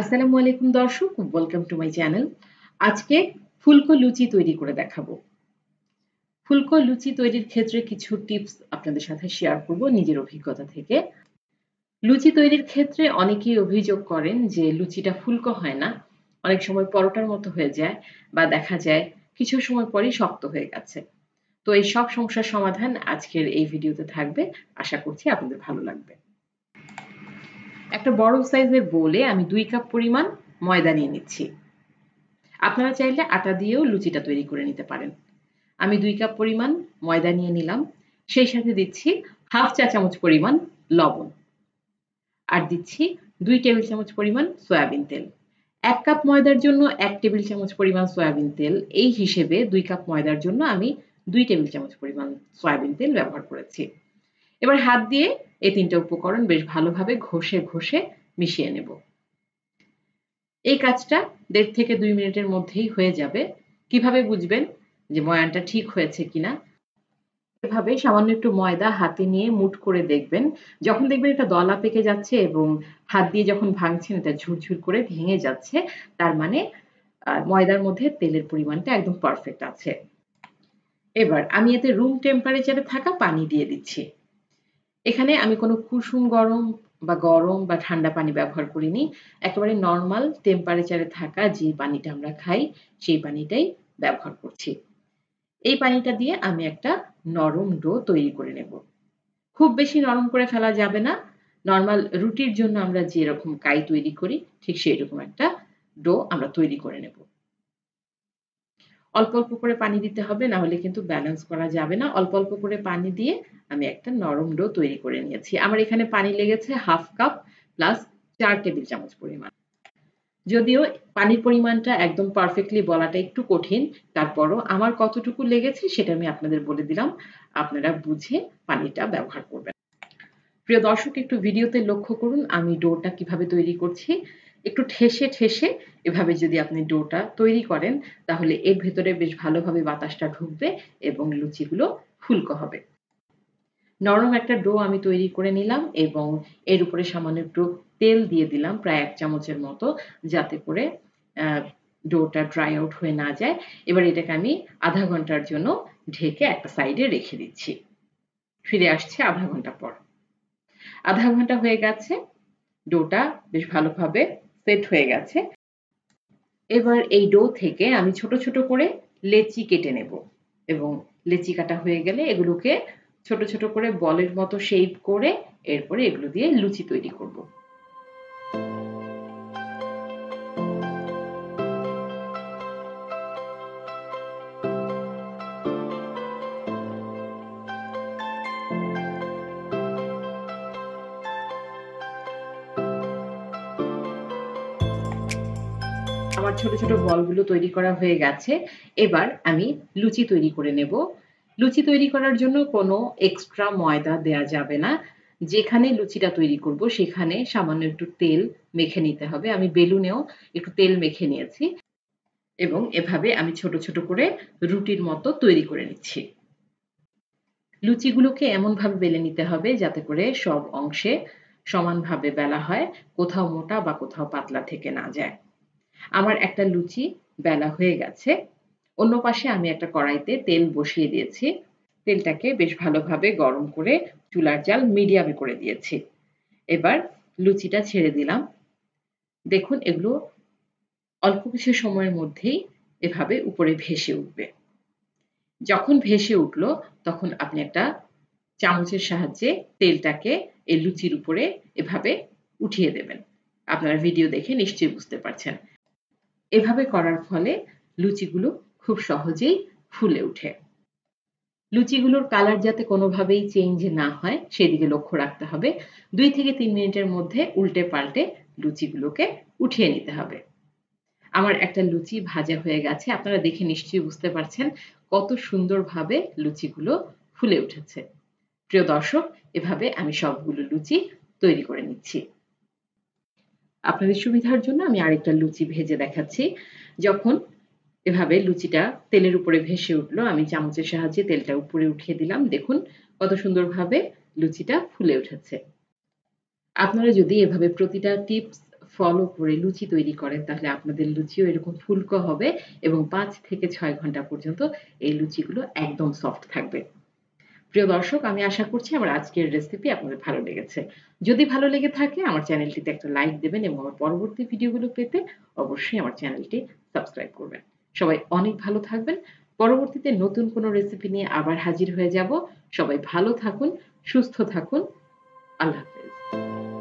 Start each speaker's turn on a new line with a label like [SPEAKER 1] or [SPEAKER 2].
[SPEAKER 1] আসসালামু আলাইকুম দর্শক ওয়েলকাম টু মাই চ্যানেল আজকে ফুলকো লুচি তৈরি করে দেখাবো ফুলকো লুচি তৈরির ক্ষেত্রে কিছু টিপস আপনাদের সাথে শেয়ার করব নিজের অভিজ্ঞতা থেকে লুচি তৈরির ক্ষেত্রে অনেকেই অভিযোগ করেন যে লুচিটা ফুলকো হয় না অনেক সময় পরোটার মতো হয়ে যায় বা দেখা যায় কিছু সময় পরেই শক্ত হয়ে গেছে তো এই সব সমস্যার সমাধান আজকের এই ভিডিওতে থাকবে আশা করছি আপনাদের ভালো লাগবে একটা বড় সাইজের বোলে আমি দুই কাপ পরিমাণ ময়দা নিয়ে নিচ্ছি আপনারা চাইলে আটা দিয়েও লুচিটা তৈরি করে নিতে পারেন আমি দুই কাপ পরিমাণ ময়দা নিয়ে নিলাম সেই সাথে দিচ্ছি হাফ চা চামচ পরিমাণ লবণ আর দিচ্ছি দুই টেবিল চামচ পরিমাণ সয়াবিন তেল এক কাপ ময়দার জন্য এক টেবিল চামচ পরিমাণ সয়াবিন তেল এই হিসেবে দুই কাপ ময়দার জন্য আমি দুই টেবিল চামচ পরিমাণ সয়াবিন তেল ব্যবহার করেছি এবার হাত দিয়ে এই তিনটে উপকরণ বেশ ভালোভাবে ঘষে ঘষে মিশিয়ে নেব এই কাজটা দেড় থেকে দুই মিনিটের মধ্যেই হয়ে যাবে কিভাবে বুঝবেন যে ময়ানটা ঠিক হয়েছে কিনা এভাবে সামান্য একটু ময়দা হাতে নিয়ে মুট করে দেখবেন যখন দেখবেন এটা দলা পেকে যাচ্ছে এবং হাত দিয়ে যখন ভাঙছেন এটা ঝুরঝুর করে ভেঙে যাচ্ছে তার মানে ময়দার মধ্যে তেলের পরিমাণটা একদম পারফেক্ট আছে এবার আমি এতে রুম টেম্পারেচারে থাকা পানি দিয়ে দিচ্ছি এখানে আমি কোনো কুসুম গরম বা গরম বা ঠান্ডা পানি ব্যবহার করিনি একেবারে নর্মাল টেম্পারেচারে থাকা যে পানিটা আমরা খাই সেই পানিটাই ব্যবহার করছি এই পানিটা দিয়ে আমি একটা নরম ডো তৈরি করে নেব খুব বেশি নরম করে ফেলা যাবে না নর্মাল রুটির জন্য আমরা যেরকম কাই তৈরি করি ঠিক সেই রকম একটা ডো আমরা তৈরি করে নেব অল্প অল্প করে পানি দিতে হবে না হলে কিন্তু ব্যালেন্স করা যাবে না অল্প অল্প করে পানি দিয়ে আমি একটা নরম ডো তৈরি করে নিয়েছি আমার এখানে পানি লেগেছে হাফ কাপ প্লাস চার টেবিল চামচ পরিমাণ যদিও পানির পরিমাণটা একদম পারফেক্টলি বলাটা একটু কঠিন তারপরও আমার কতটুকু লেগেছে সেটা আমি আপনাদের বলে দিলাম আপনারা বুঝে পানিটা ব্যবহার করবেন প্রিয় দর্শক একটু ভিডিওতে লক্ষ্য করুন আমি ডোটা কিভাবে তৈরি করছি একটু ঠেসে ঠেসে এভাবে যদি আপনি ডোটা তৈরি করেন তাহলে এর ভেতরে বেশ ভালোভাবে বাতাসটা ঢুকবে এবং লুচিগুলো ফুলকো হবে নরম একটা ডো আমি তৈরি করে নিলাম এবং এর উপরে সামান্য একটু তেল দিয়ে দিলাম প্রায় এক চামচের মতো যাতে করে ডোটা ড্রাই আউট হয়ে না যায় এবার এটাকে আমি আধা ঘন্টার জন্য ঢেকে একটা সাইডে রেখে দিচ্ছি ফিরে আসছে আধা ঘন্টা পর আধা ঘন্টা হয়ে গেছে ডোটা বেশ ভালোভাবে সেট হয়ে গেছে এবার এই ডো থেকে আমি ছোট ছোট করে লেচি কেটে নেব এবং লেচি কাটা হয়ে গেলে এগুলোকে ছোট ছোট করে বলের মতো শেপ করে এরপরে এগুলো দিয়ে লুচি তৈরি করব আমার ছোট ছোট বলগুলো তৈরি করা হয়ে গেছে এবার আমি লুচি তৈরি করে নেব লুচি তৈরি করার জন্য কোনো এক্সট্রা ময়দা দেয়া যাবে না যেখানে লুচিটা তৈরি করব সেখানে সামান্য একটু তেল মেখে নিতে হবে আমি বেলুনেও একটু তেল মেখে নিয়েছি এবং এভাবে আমি ছোট ছোট করে রুটির মতো তৈরি করে নিচ্ছি লুচিগুলোকে এমনভাবে বেলে নিতে হবে যাতে করে সব অংশে সমানভাবে বেলা হয় কোথাও মোটা বা কোথাও পাতলা থেকে না যায় আমার একটা লুচি বেলা হয়ে গেছে অন্য পাশে আমি একটা কড়াইতে তেল বসিয়ে দিয়েছি তেলটাকে বেশ ভালোভাবে গরম করে চুলার জাল মিডিয়ামে করে দিয়েছি এবার লুচিটা ছেড়ে দিলাম দেখুন এগুলো অল্প কিছু সময়ের মধ্যেই এভাবে উপরে ভেসে উঠবে যখন ভেসে উঠলো তখন আপনি একটা চামচের সাহায্যে তেলটাকে এই লুচির উপরে এভাবে উঠিয়ে দেবেন আপনারা ভিডিও দেখে নিশ্চয়ই বুঝতে পারছেন এভাবে করার ফলে লুচিগুলো খুব সহজেই ফুলে উঠে লুচিগুলোর কালার যাতে কোনোভাবেই চেঞ্জ না হয় সেদিকে লক্ষ্য রাখতে হবে দুই থেকে তিন মিনিটের মধ্যে উল্টে পাল্টে লুচিগুলোকে উঠিয়ে নিতে হবে আমার একটা লুচি ভাজা হয়ে গেছে আপনারা দেখে নিশ্চয়ই বুঝতে পারছেন কত সুন্দরভাবে লুচিগুলো ফুলে উঠেছে প্রিয় দর্শক এভাবে আমি সবগুলো লুচি তৈরি করে নিচ্ছি আপনাদের সুবিধার জন্য আমি আরেকটা লুচি ভেজে দেখাচ্ছি যখন এভাবে লুচিটা তেলের উপরে ভেসে উঠলো আমি চামচের সাহায্যে তেলটা উপরে উঠিয়ে দিলাম দেখুন কত সুন্দরভাবে লুচিটা ফুলে উঠেছে আপনারা যদি এভাবে প্রতিটা টিপস ফলো করে লুচি তৈরি করেন তাহলে আপনাদের লুচিও এরকম ফুলকো হবে এবং পাঁচ থেকে ছয় ঘন্টা পর্যন্ত এই লুচিগুলো একদম সফট থাকবে প্রিয় দর্শক আমি আশা করছি আমার আজকের রেসিপি আপনাদের ভালো লেগেছে যদি ভালো লেগে থাকে আমার চ্যানেলটিতে একটা লাইক দেবেন এবং আমার পরবর্তী ভিডিওগুলো পেতে অবশ্যই আমার চ্যানেলটি সাবস্ক্রাইব করবেন সবাই অনেক ভালো থাকবেন পরবর্তীতে নতুন কোনো রেসিপি নিয়ে আবার হাজির হয়ে যাব সবাই ভালো থাকুন সুস্থ থাকুন আল্লাহ হাফেজ